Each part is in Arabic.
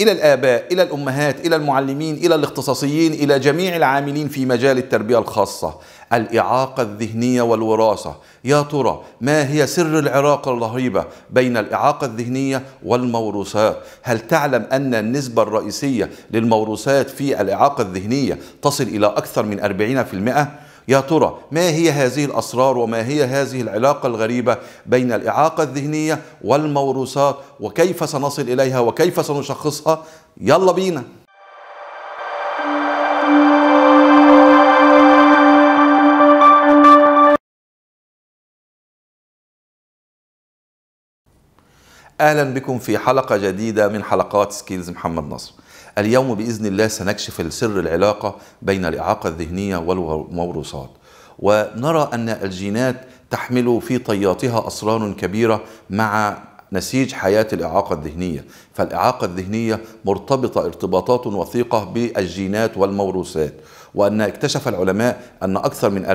إلى الآباء إلى الأمهات إلى المعلمين إلى الاختصاصيين إلى جميع العاملين في مجال التربية الخاصة الإعاقة الذهنية والوراثة يا ترى ما هي سر العراقة الرهيبة بين الإعاقة الذهنية والموروثات هل تعلم أن النسبة الرئيسية للموروثات في الإعاقة الذهنية تصل إلى أكثر من 40% يا ترى ما هي هذه الأسرار وما هي هذه العلاقة الغريبة بين الإعاقة الذهنية والموروثات وكيف سنصل إليها وكيف سنشخصها يلا بينا اهلا بكم في حلقه جديده من حلقات سكيلز محمد نصر اليوم بإذن الله سنكشف السر العلاقة بين الإعاقة الذهنية والموروثات ونرى أن الجينات تحمل في طياتها أسرار كبيرة مع نسيج حياة الإعاقة الذهنية فالإعاقة الذهنية مرتبطة ارتباطات وثيقة بالجينات والموروثات وأن اكتشف العلماء أن أكثر من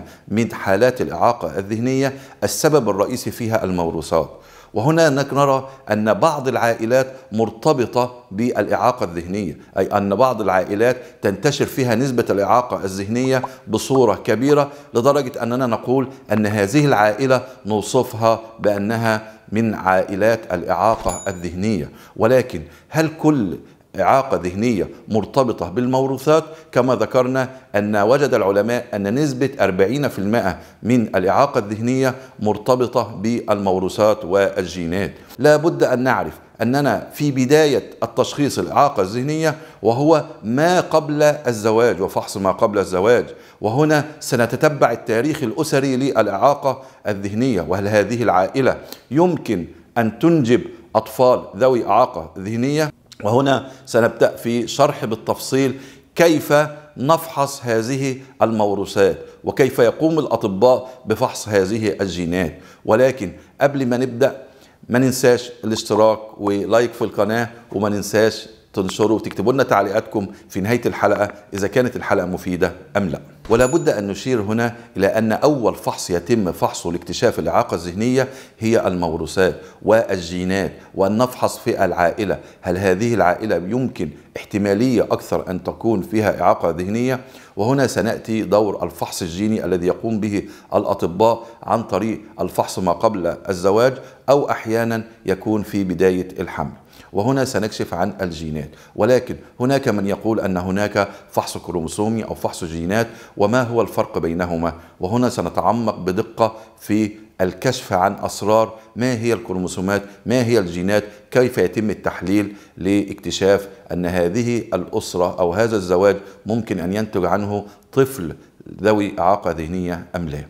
40% من حالات الإعاقة الذهنية السبب الرئيسي فيها الموروثات وهنا نرى أن بعض العائلات مرتبطة بالإعاقة الذهنية أي أن بعض العائلات تنتشر فيها نسبة الإعاقة الذهنية بصورة كبيرة لدرجة أننا نقول أن هذه العائلة نوصفها بأنها من عائلات الإعاقة الذهنية ولكن هل كل إعاقة ذهنية مرتبطة بالموروثات كما ذكرنا أن وجد العلماء أن نسبة 40% من الإعاقة الذهنية مرتبطة بالموروثات والجينات لا بد أن نعرف أننا في بداية التشخيص الإعاقة الذهنية وهو ما قبل الزواج وفحص ما قبل الزواج وهنا سنتتبع التاريخ الأسري للإعاقة الذهنية وهل هذه العائلة يمكن أن تنجب أطفال ذوي إعاقة ذهنية وهنا سنبدأ في شرح بالتفصيل كيف نفحص هذه الموروثات وكيف يقوم الأطباء بفحص هذه الجينات ولكن قبل ما نبدأ ما ننساش الاشتراك ولايك في القناة وما ننساش تنشروا وتكتبوا لنا تعليقاتكم في نهاية الحلقة إذا كانت الحلقة مفيدة أم لا ولا بد أن نشير هنا إلى أن أول فحص يتم فحصه لاكتشاف الإعاقة الذهنية هي الموروثات والجينات وأن نفحص في العائلة هل هذه العائلة يمكن احتمالية أكثر أن تكون فيها إعاقة ذهنية وهنا سنأتي دور الفحص الجيني الذي يقوم به الأطباء عن طريق الفحص ما قبل الزواج أو أحيانا يكون في بداية الحمل وهنا سنكشف عن الجينات ولكن هناك من يقول أن هناك فحص كروموسومي أو فحص جينات وما هو الفرق بينهما وهنا سنتعمق بدقة في الكشف عن أسرار ما هي الكروموسومات ما هي الجينات كيف يتم التحليل لاكتشاف أن هذه الأسرة أو هذا الزواج ممكن أن ينتج عنه طفل ذوي إعاقة ذهنية أم لا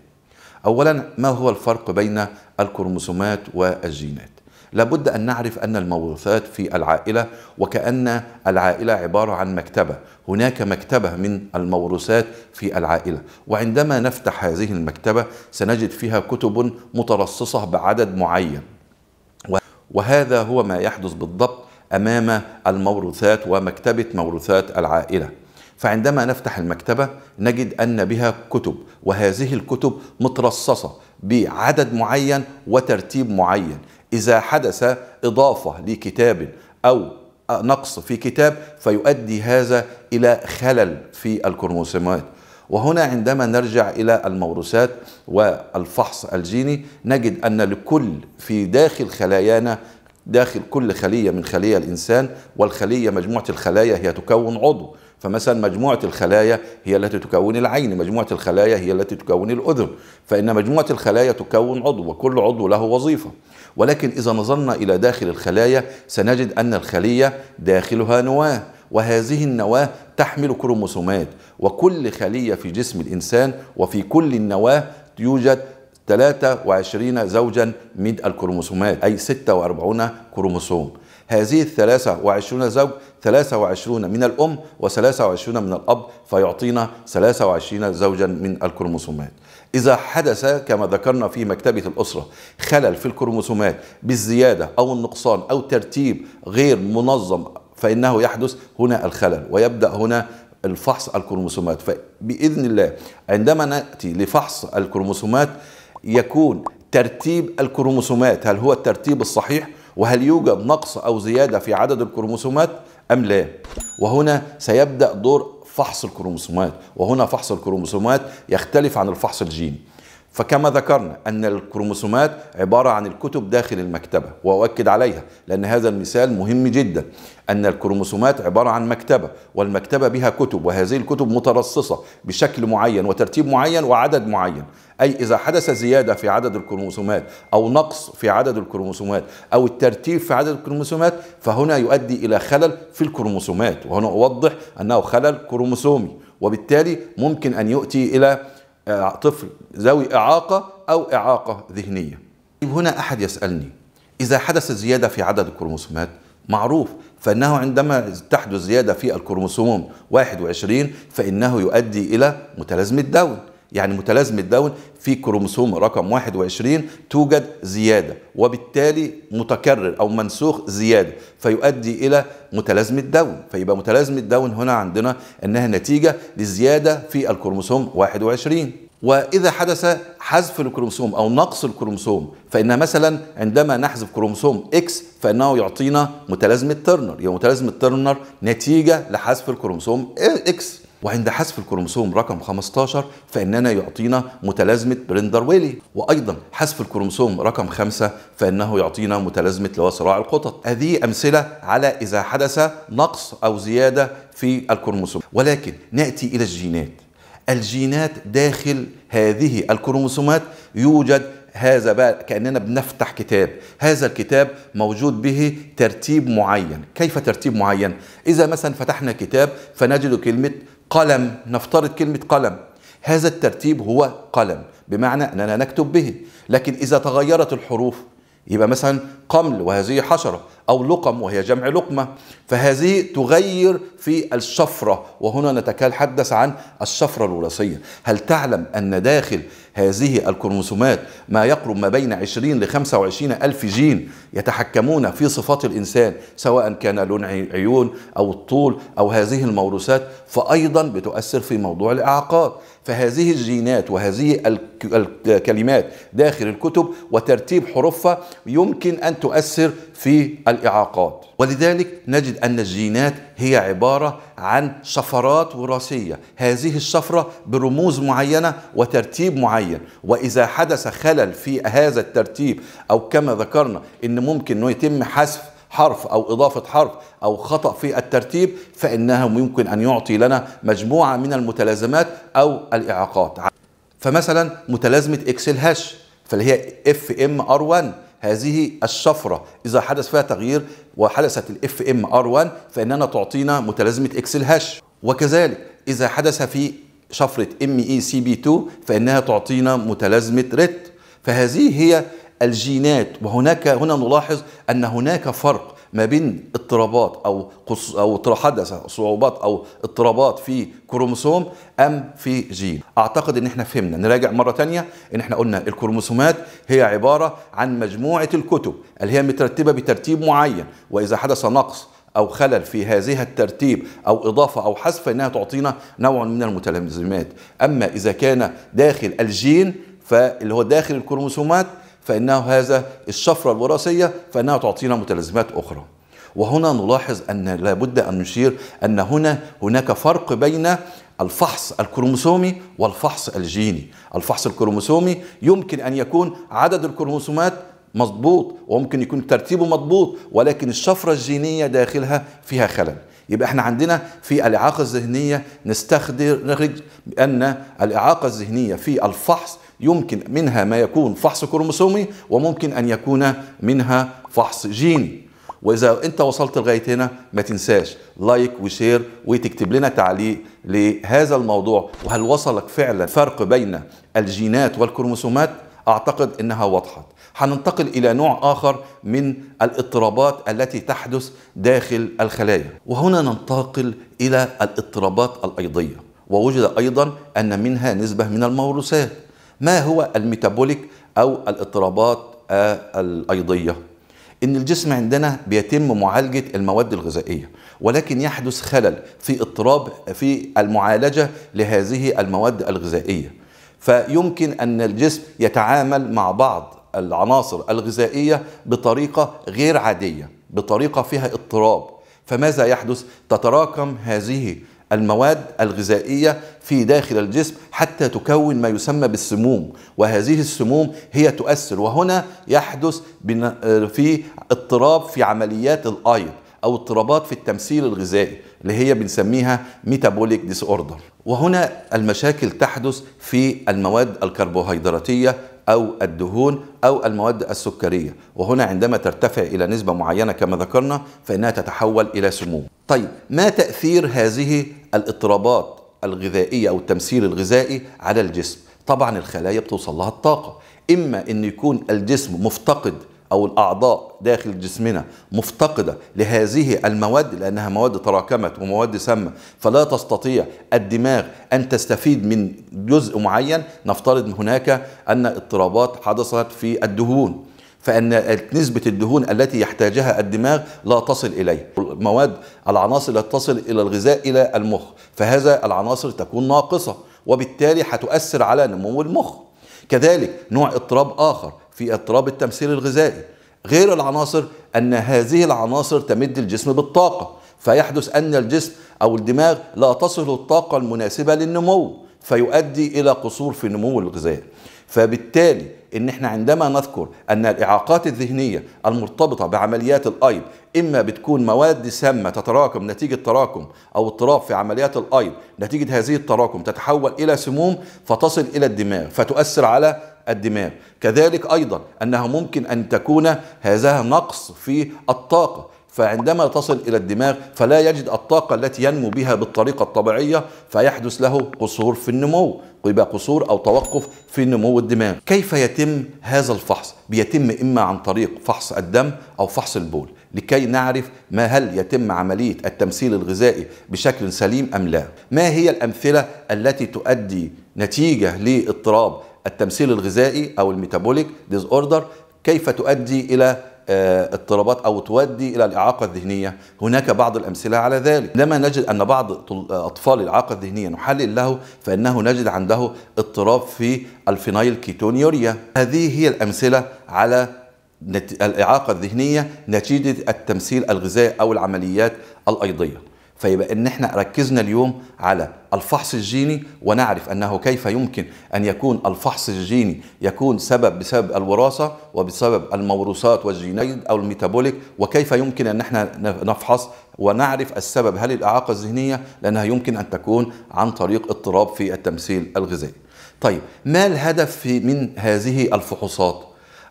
أولا ما هو الفرق بين الكروموسومات والجينات لابد أن نعرف أن الموروثات في العائلة وكأن العائلة عبارة عن مكتبة هناك مكتبة من الموروثات في العائلة وعندما نفتح هذه المكتبة سنجد فيها كتب مترصصة بعدد معين وهذا هو ما يحدث بالضبط أمام الموروثات ومكتبة موروثات العائلة فعندما نفتح المكتبة نجد أن بها كتب وهذه الكتب مترصصة بعدد معين وترتيب معين إذا حدث إضافة لكتاب أو نقص في كتاب فيؤدي هذا إلى خلل في الكروموسومات وهنا عندما نرجع إلى الموروثات والفحص الجيني نجد أن لكل في داخل خلايانا داخل كل خلية من خلية الإنسان والخلية مجموعة الخلايا هي تكون عضو فمثلا مجموعة الخلايا هي التي تكون العين مجموعة الخلايا هي التي تكون الأذن فإن مجموعة الخلايا تكون عضو وكل عضو له وظيفة ولكن إذا نظرنا إلى داخل الخلايا سنجد أن الخلية داخلها نواة وهذه النواة تحمل كروموسومات وكل خلية في جسم الإنسان وفي كل النواة يوجد 23 زوجا من الكروموسومات أي 46 كروموسوم هذه الثلاثة وعشرون زوج ثلاثة وعشرون من الأم وثلاثة وعشرون من الأب فيعطينا ثلاثة وعشرين زوجا من الكروموسومات إذا حدث كما ذكرنا في مكتبة الأسرة خلل في الكروموسومات بالزيادة أو النقصان أو ترتيب غير منظم فإنه يحدث هنا الخلل ويبدأ هنا الفحص الكروموسومات فبإذن الله عندما نأتي لفحص الكروموسومات يكون ترتيب الكروموسومات هل هو الترتيب الصحيح وهل يوجد نقص أو زيادة في عدد الكروموسومات أم لا وهنا سيبدأ دور فحص الكروموسومات وهنا فحص الكروموسومات يختلف عن الفحص الجيني فكما ذكرنا أن الكروموسومات عبارة عن الكتب داخل المكتبة وأؤكد عليها لأن هذا المثال مهم جدا أن الكروموسومات عبارة عن مكتبة والمكتبة بها كتب وهذه الكتب مترصصة بشكل معين وترتيب معين وعدد معين أي إذا حدث زيادة في عدد الكروموسومات أو نقص في عدد الكروموسومات أو الترتيب في عدد الكروموسومات فهنا يؤدي إلى خلل في الكروموسومات وهنا أوضح أنه خلل كروموسومي وبالتالي ممكن أن يؤتي إلى آه، طفل ذوي إعاقة أو إعاقة ذهنية طيب، هنا أحد يسألني إذا حدث زيادة في عدد الكروموسومات معروف فإنه عندما تحدث زيادة في الكروموسوم 21 فإنه يؤدي إلى متلازمة داون يعني متلازمة داون في كروموسوم رقم 21 توجد زيادة وبالتالي متكرر أو منسوخ زيادة فيؤدي إلى متلازمة داون فيبقى متلازمة داون هنا عندنا أنها نتيجة لزيادة في الكروموسوم 21 وإذا حدث حذف الكروموسوم أو نقص الكروموسوم فإن مثلا عندما نحذف كروموسوم إكس فإنه يعطينا متلازمة ترنر يبقى يعني متلازمة ترنر نتيجة لحذف الكروموسوم إكس وعند حذف الكروموسوم رقم 15 فإننا يعطينا متلازمة بريندر ويلي وأيضا حذف الكروموسوم رقم 5 فإنه يعطينا متلازمة اللي هو صراع القطط هذه أمثلة على إذا حدث نقص أو زيادة في الكروموسوم ولكن نأتي إلى الجينات الجينات داخل هذه الكروموسومات يوجد هذا بقى كأننا بنفتح كتاب هذا الكتاب موجود به ترتيب معين كيف ترتيب معين إذا مثلا فتحنا كتاب فنجد كلمة قلم نفترض كلمة قلم هذا الترتيب هو قلم بمعنى أننا نكتب به لكن إذا تغيرت الحروف يبقى مثلا قمل وهذه حشرة أو لقم وهي جمع لقمة فهذه تغير في الشفرة وهنا نتحدث عن الشفرة الوراثية هل تعلم أن داخل هذه الكروموسومات ما يقرب ما بين 20 ل 25 ألف جين يتحكمون في صفات الإنسان سواء كان لون عيون أو الطول أو هذه الموروثات فأيضا بتؤثر في موضوع الإعاقات فهذه الجينات وهذه الكلمات داخل الكتب وترتيب حروفها يمكن أن تؤثر في الإعاقات ولذلك نجد أن الجينات هي عبارة عن شفرات وراثية هذه الشفرة برموز معينة وترتيب معين وإذا حدث خلل في هذا الترتيب أو كما ذكرنا أن ممكن أنه يتم حذف حرف أو إضافة حرف أو خطأ في الترتيب فإنه يمكن أن يعطي لنا مجموعة من المتلازمات أو الإعاقات فمثلا متلازمة إكسل هاش فاللي هي اف ام ار 1 هذه الشفرة إذا حدث فيها تغيير وحدثت الاف ام ار1 فإننا تعطينا متلازمة اكسل هاش وكذلك إذا حدث في شفرة ام اي سي بي 2 فإنها تعطينا متلازمة ريت فهذه هي الجينات وهناك هنا نلاحظ أن هناك فرق ما بين اضطرابات او قص او حدث صعوبات او اضطرابات في كروموسوم ام في جين اعتقد ان احنا فهمنا نراجع مره ثانيه ان احنا قلنا الكروموسومات هي عباره عن مجموعه الكتب اللي هي مترتبه بترتيب معين واذا حدث نقص أو خلل في هذه الترتيب أو إضافة أو حذف فإنها تعطينا نوع من المتلازمات أما إذا كان داخل الجين فاللي هو داخل الكروموسومات فإنه هذا الشفرة الوراثية فإنها تعطينا متلازمات أخرى وهنا نلاحظ أن لابد أن نشير أن هنا هناك فرق بين الفحص الكروموسومي والفحص الجيني الفحص الكروموسومي يمكن أن يكون عدد الكروموسومات مضبوط وممكن يكون ترتيبه مضبوط ولكن الشفرة الجينية داخلها فيها خلل يبقى احنا عندنا في الإعاقة الذهنية نستخرج أن الإعاقة الذهنية في الفحص يمكن منها ما يكون فحص كروموسومي وممكن أن يكون منها فحص جيني واذا انت وصلت لغايه هنا ما تنساش لايك وشير وتكتب لنا تعليق لهذا الموضوع وهل وصلك فعلا فرق بين الجينات والكروموسومات أعتقد أنها وضحت هننتقل إلى نوع آخر من الاضطرابات التي تحدث داخل الخلايا وهنا ننتقل إلى الاضطرابات الأيضية ووجد أيضا أن منها نسبة من الموروثات ما هو الميتابوليك أو الاضطرابات الأيضية؟ ان الجسم عندنا بيتم معالجه المواد الغذائيه ولكن يحدث خلل في اضطراب في المعالجه لهذه المواد الغذائيه فيمكن أن الجسم يتعامل مع بعض العناصر الغذائية بطريقة غير عادية بطريقة فيها اضطراب فماذا يحدث؟ تتراكم هذه المواد الغذائية في داخل الجسم حتى تكون ما يسمى بالسموم وهذه السموم هي تؤثر وهنا يحدث في اضطراب في عمليات الأيض أو اضطرابات في التمثيل الغذائي اللي هي بنسميها ميتابوليك ديس اوردر وهنا المشاكل تحدث في المواد الكربوهيدراتيه أو الدهون أو المواد السكرية وهنا عندما ترتفع إلى نسبة معينة كما ذكرنا فإنها تتحول إلى سموم طيب ما تأثير هذه الاضطرابات الغذائية أو التمثيل الغذائي على الجسم طبعا الخلايا بتوصل لها الطاقة إما أن يكون الجسم مفتقد أو الأعضاء داخل جسمنا مفتقدة لهذه المواد لأنها مواد تراكمت ومواد سامة فلا تستطيع الدماغ أن تستفيد من جزء معين نفترض هناك أن اضطرابات حدثت في الدهون فان نسبه الدهون التي يحتاجها الدماغ لا تصل اليه المواد العناصر لا تصل الى الغذاء الى المخ فهذا العناصر تكون ناقصه وبالتالي هتؤثر على نمو المخ كذلك نوع اضطراب اخر في اضطراب التمثيل الغذائي غير العناصر أن هذه العناصر تمد الجسم بالطاقة فيحدث أن الجسم أو الدماغ لا تصل الطاقة المناسبة للنمو فيؤدي إلى قصور في النمو الغذائي فبالتالي ان احنا عندما نذكر ان الاعاقات الذهنيه المرتبطه بعمليات الايض اما بتكون مواد سامه تتراكم نتيجه تراكم او اضطراب في عمليات الايض نتيجه هذه التراكم تتحول الى سموم فتصل الى الدماغ فتؤثر على الدماغ كذلك أيضا أنها ممكن أن تكون هذا نقص في الطاقة فعندما تصل إلى الدماغ فلا يجد الطاقة التي ينمو بها بالطريقة الطبيعية فيحدث له قصور في النمو يبقى قصور أو توقف في نمو الدماغ كيف يتم هذا الفحص؟ بيتم إما عن طريق فحص الدم أو فحص البول لكي نعرف ما هل يتم عملية التمثيل الغذائي بشكل سليم أم لا ما هي الأمثلة التي تؤدي نتيجة لاضطراب التمثيل الغذائي أو الميتابوليك ديز أوردر كيف تؤدي إلى آه، اضطرابات او تؤدي الى الاعاقه الذهنيه هناك بعض الامثله على ذلك لما نجد ان بعض آه، اطفال الاعاقه الذهنيه نحلل له فانه نجد عنده اضطراب في الفينايل كيتونيوريا هذه هي الامثله على الاعاقه الذهنيه نتيجه التمثيل الغذائي او العمليات الايضيه فيبقى ان احنا ركزنا اليوم على الفحص الجيني ونعرف انه كيف يمكن ان يكون الفحص الجيني يكون سبب بسبب الوراثه وبسبب الموروثات والجينات او الميتابوليك وكيف يمكن ان احنا نفحص ونعرف السبب هل الاعاقه الذهنيه لانها يمكن ان تكون عن طريق اضطراب في التمثيل الغذائي. طيب ما الهدف في من هذه الفحوصات؟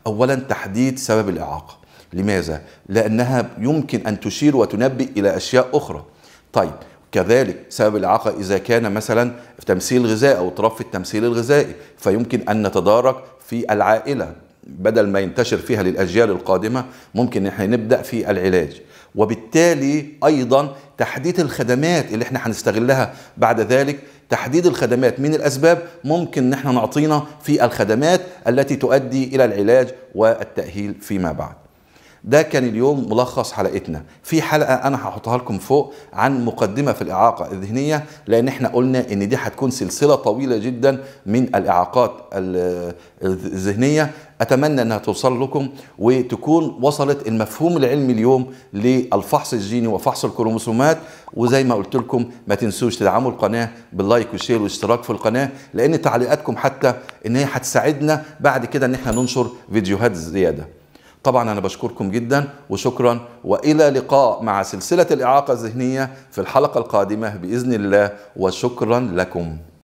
اولا تحديد سبب الاعاقه. لماذا؟ لانها يمكن ان تشير وتنبئ الى اشياء اخرى. طيب كذلك سبب الإعاقة إذا كان مثلا في تمثيل غذاء أو اضطراب في التمثيل الغذائي فيمكن أن نتدارك في العائلة بدل ما ينتشر فيها للأجيال القادمة ممكن احنا نبدأ في العلاج وبالتالي أيضا تحديد الخدمات اللي احنا هنستغلها بعد ذلك تحديد الخدمات من الأسباب ممكن ان احنا نعطينا في الخدمات التي تؤدي إلى العلاج والتأهيل فيما بعد ده كان اليوم ملخص حلقتنا في حلقه انا هحطها لكم فوق عن مقدمه في الاعاقه الذهنيه لان احنا قلنا ان دي هتكون سلسله طويله جدا من الاعاقات الذهنيه اتمنى انها توصل لكم وتكون وصلت المفهوم العلمي اليوم للفحص الجيني وفحص الكروموسومات وزي ما قلت لكم ما تنسوش تدعموا القناه باللايك والشير والاشتراك في القناه لان تعليقاتكم حتى ان هي هتساعدنا بعد كده ان احنا ننشر فيديوهات زياده طبعا أنا بشكركم جدا وشكرا وإلى لقاء مع سلسلة الإعاقة الذهنية في الحلقة القادمة بإذن الله وشكرا لكم